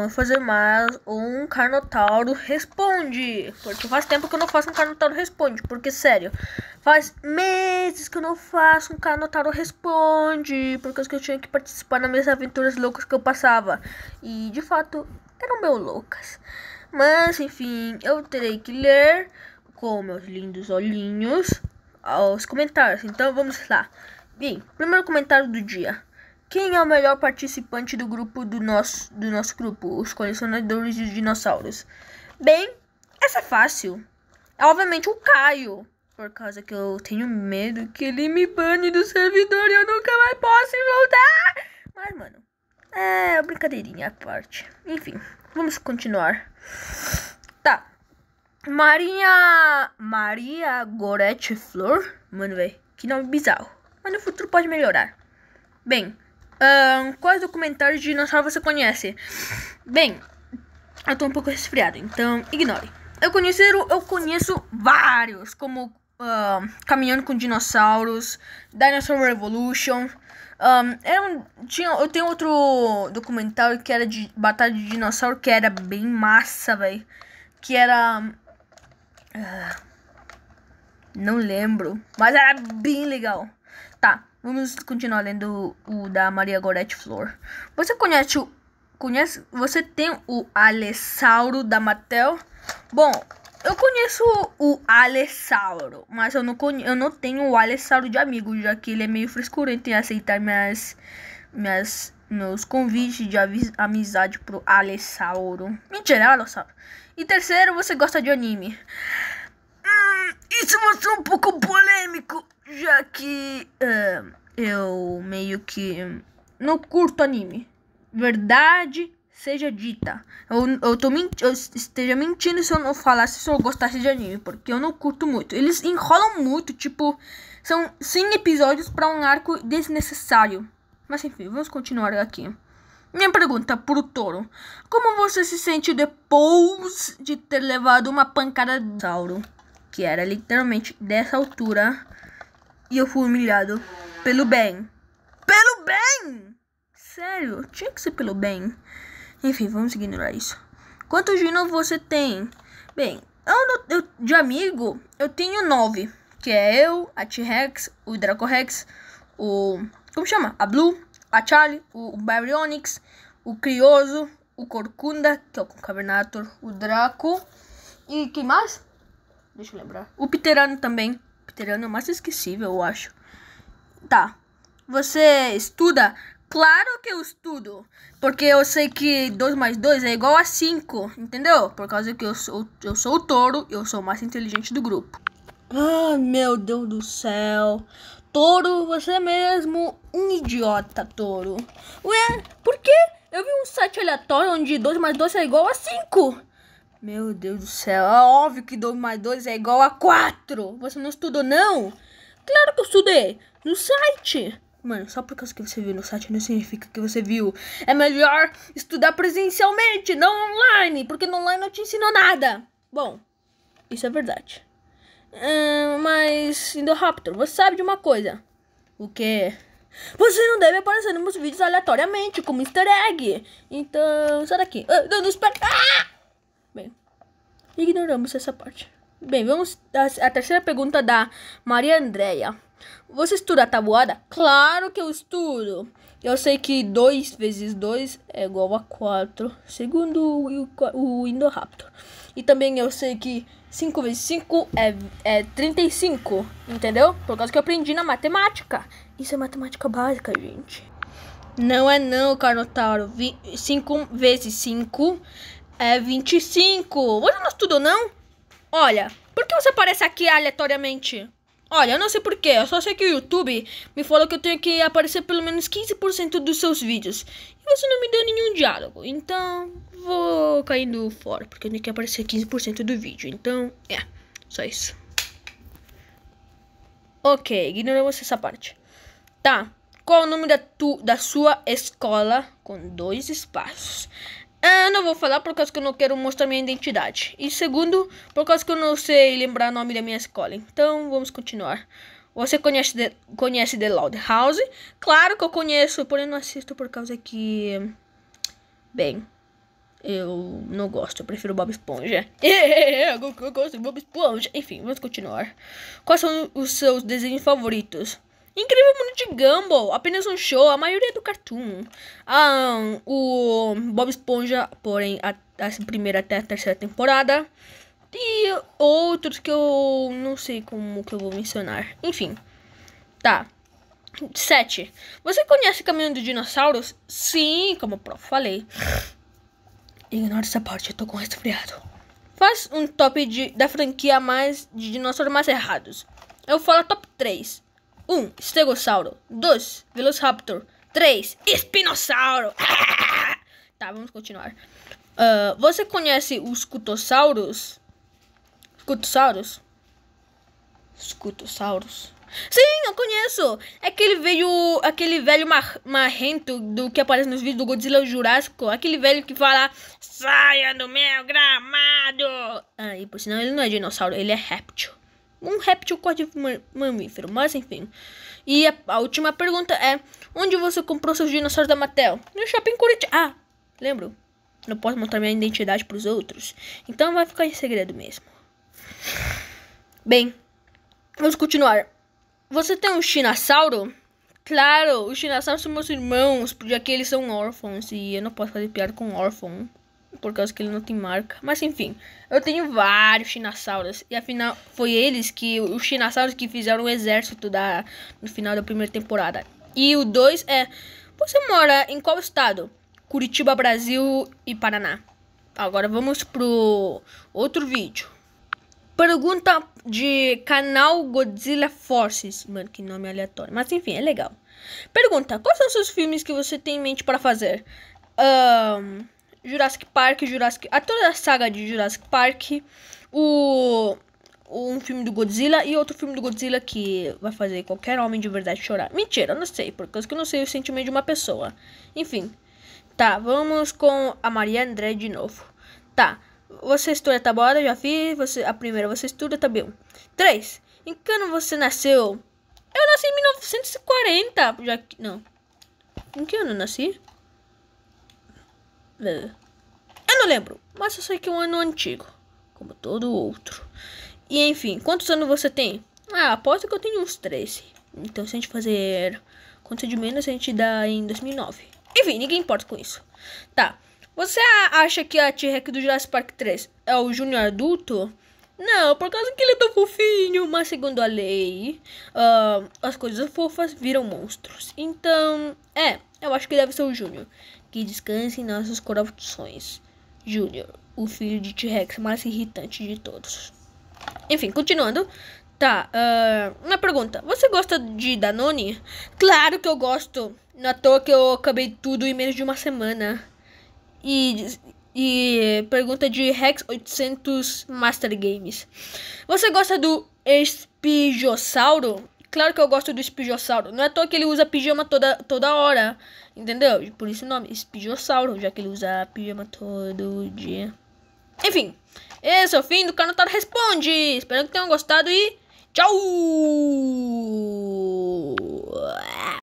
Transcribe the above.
Vamos fazer mais um Carnotauro Responde. Porque faz tempo que eu não faço um Carnotauro Responde. Porque, sério, faz meses que eu não faço um Carnotauro Responde. Porque eu tinha que participar nas minhas aventuras loucas que eu passava. E, de fato, eram meu loucas. Mas, enfim, eu terei que ler com meus lindos olhinhos aos comentários. Então, vamos lá. Bem, primeiro comentário do dia. Quem é o melhor participante do grupo do nosso, do nosso grupo? Os colecionadores de dinossauros. Bem, essa é fácil. É obviamente o Caio. Por causa que eu tenho medo que ele me bane do servidor e eu nunca mais posso voltar. Mas, mano, é brincadeirinha forte. parte. Enfim, vamos continuar. Tá. Maria. Maria Gorete Flor? Mano, velho, que nome bizarro. Mas no futuro pode melhorar. Bem, quais documentários de dinossauro você conhece? Bem, eu tô um pouco resfriado, então ignore. Eu conheço, eu conheço vários, como uh, Caminhando com Dinossauros, Dinosaur Revolution. Um, era um, tinha, eu tenho outro documentário que era de Batalha de Dinossauro, que era bem massa, velho. Que era. Uh, não lembro, mas era bem legal. Tá. Vamos continuar lendo o da Maria Gorete Flor. Você conhece o. Conhece, você tem o Alessauro da Mattel? Bom, eu conheço o Alessauro, mas eu não, conhe, eu não tenho o Alessauro de amigo, já que ele é meio frescurento em aceitar minhas, minhas, meus convites de amizade pro Alessauro. Mentira, Alessauro. E terceiro, você gosta de anime. Hum, isso vai ser um pouco polêmico já que uh, eu meio que não curto anime. Verdade seja dita. Eu, eu, tô eu esteja mentindo se eu não falasse se eu gostasse de anime, porque eu não curto muito. Eles enrolam muito, tipo, são 100 episódios para um arco desnecessário. Mas enfim, vamos continuar aqui. Minha pergunta pro Toro: Como você se sentiu depois de ter levado uma pancada de Sauro? Que era literalmente dessa altura e eu fui humilhado. Pelo bem. Pelo bem! Sério, tinha que ser pelo bem. Enfim, vamos ignorar isso. Quantos de novo você tem? Bem, eu, eu, de amigo, eu tenho nove. Que é eu, a T-Rex, o Draco Rex o... Como chama? A Blue, a Charlie, o Baryonyx, o Crioso, o Corcunda, que é o Concavernator, o Draco... E quem mais? Deixa eu lembrar. O Piterano também presbiteriano mais esquecível, eu acho. Tá. Você estuda? Claro que eu estudo. Porque eu sei que 2 mais 2 é igual a 5, entendeu? Por causa que eu sou, eu sou o touro, eu sou o mais inteligente do grupo. Ai, ah, meu Deus do céu. Touro, você é mesmo um idiota, touro. Ué, por quê? Eu vi um site aleatório onde 2 mais 2 é igual a 5. Meu Deus do céu, é óbvio que 2 mais 2 é igual a 4. Você não estudou, não? Claro que eu estudei, no site. Mano, só porque que você viu no site não significa que você viu. É melhor estudar presencialmente, não online, porque no online não te ensinou nada. Bom, isso é verdade. Hum, mas, Indoraptor, você sabe de uma coisa. O quê? Você não deve aparecer nos meus vídeos aleatoriamente, como easter egg. Então, sai daqui. Ah, não, não espera. Ah! Bem, ignoramos essa parte. Bem, vamos à terceira pergunta da Maria Andréia. Você estuda a tabuada? Claro que eu estudo. Eu sei que 2 vezes 2 é igual a 4, segundo o, o Indoraptor. E também eu sei que 5 vezes 5 é, é 35, entendeu? Por causa que eu aprendi na matemática. Isso é matemática básica, gente. Não é não, Carnotauro. 5 vezes 5 é 25. Você não estudou, não? Olha, por que você aparece aqui aleatoriamente? Olha, eu não sei porquê, eu só sei que o YouTube me falou que eu tenho que aparecer pelo menos 15% dos seus vídeos. E você não me deu nenhum diálogo, então vou caindo fora, porque eu tenho que aparecer 15% do vídeo. Então, é, só isso. Ok, você essa parte. Tá, qual o nome da, tu, da sua escola com dois espaços? É, não vou falar por causa que eu não quero mostrar minha identidade. E segundo, por causa que eu não sei lembrar o nome da minha escola. Então, vamos continuar. Você conhece The, conhece The Loud House? Claro que eu conheço, porém não assisto por causa que... Bem, eu não gosto, eu prefiro Bob Esponja. eu gosto de Bob Esponja. Enfim, vamos continuar. Quais são os seus desenhos favoritos? Incrível Mundo de Gumball, apenas um show, a maioria é do cartoon. Ah, o Bob Esponja, porém, a, a primeira até a terceira temporada. E outros que eu não sei como que eu vou mencionar. Enfim, tá. 7. Você conhece Caminho dos Dinossauros? Sim, como eu falei. Ignora essa parte, eu tô com resfriado. Faz um top de, da franquia mais de dinossauros mais errados. Eu falo top 3. 1. Estegossauro 2. Velociraptor 3. Espinossauro Tá, vamos continuar. Uh, você conhece os cutossauros? Cutossauros? Escutossauros? Sim, eu conheço! É aquele velho, aquele velho mar, marrento do que aparece nos vídeos do Godzilla Jurássico. Aquele velho que fala, saia do meu gramado! Ah, e por sinal ele não é dinossauro, ele é réptil um réptil corde mamífero, mas enfim. E a, a, última pergunta é: onde você comprou seus dinossauros da Mattel? No shopping Curitiba. Ah, lembro. Não posso mostrar minha identidade para os outros. Então vai ficar em segredo mesmo. Bem, vamos continuar. Você tem um chinossauro? Claro, os dinossauros são meus irmãos, já que eles são órfãos e eu não posso fazer piada com órfão por causa que ele não tem marca. Mas enfim, eu tenho vários dinossauros. E afinal, foi eles que. Os dinossauros que fizeram o exército da, no final da primeira temporada. E o 2 é. Você mora em qual estado? Curitiba, Brasil e Paraná. Agora vamos pro outro vídeo. Pergunta de canal Godzilla Forces. Mano, que nome aleatório. Mas enfim, é legal. Pergunta: Quais são os seus filmes que você tem em mente para fazer? Um, Jurassic Park, Jurassic, a toda a saga de Jurassic Park, o um filme do Godzilla e outro filme do Godzilla que vai fazer qualquer homem de verdade chorar. Mentira, eu não sei, porque eu não sei o sentimento de uma pessoa. Enfim. Tá, vamos com a Maria André de novo. Tá. Você estuda tabuada, já fiz. Você, a primeira, você estuda tá bem. 3. Em que ano você nasceu? Eu nasci em 1940. Já que, não. Em que ano eu nasci? É. Eu não lembro, mas eu sei que é um ano antigo, como todo outro. E enfim, quantos anos você tem? Ah, aposto que eu tenho uns 13. Então se a gente fazer conta de menos, a gente dá em 2009. Enfim, ninguém importa com isso. Tá. Você acha que a T-Rex do Jurassic Park 3 é o Júnior adulto? Não, por causa que ele é tão fofinho. Mas segundo a lei, uh, as coisas fofas viram monstros. Então, é, eu acho que deve ser o Júnior. Que descansem nossos corações. Júnior, o filho de T-Rex mais irritante de todos. Enfim, continuando. Tá, uh, uma pergunta. Você gosta de Danone? Claro que eu gosto. Na é toa que eu acabei tudo em menos de uma semana. E, e pergunta de Rex 800 Master Games. Você gosta do Espijossauro? Claro que eu gosto do espidiossauro. Não é à toa que ele usa pijama toda, toda hora. Entendeu? Por isso o nome, espidiossauro, já que ele usa pijama todo dia. Enfim, esse é o fim do Canotado Responde. Espero que tenham gostado e tchau!